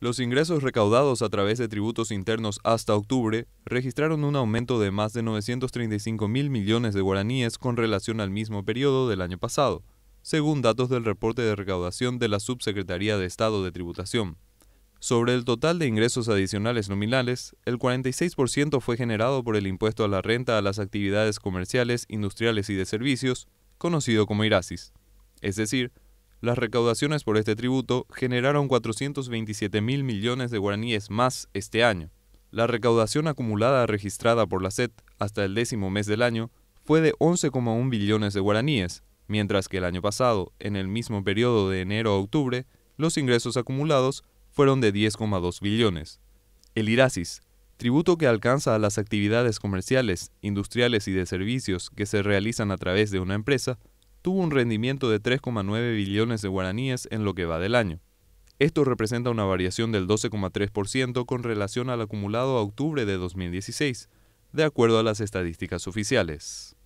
Los ingresos recaudados a través de tributos internos hasta octubre registraron un aumento de más de 935 mil millones de guaraníes con relación al mismo periodo del año pasado, según datos del reporte de recaudación de la Subsecretaría de Estado de Tributación. Sobre el total de ingresos adicionales nominales, el 46% fue generado por el impuesto a la renta a las actividades comerciales, industriales y de servicios, conocido como IRASIS, es decir, las recaudaciones por este tributo generaron 427 mil millones de guaraníes más este año. La recaudación acumulada registrada por la SET hasta el décimo mes del año fue de 11,1 billones de guaraníes, mientras que el año pasado, en el mismo periodo de enero a octubre, los ingresos acumulados fueron de 10,2 billones. El IRASIS, tributo que alcanza a las actividades comerciales, industriales y de servicios que se realizan a través de una empresa, tuvo un rendimiento de 3,9 billones de guaraníes en lo que va del año. Esto representa una variación del 12,3% con relación al acumulado a octubre de 2016, de acuerdo a las estadísticas oficiales.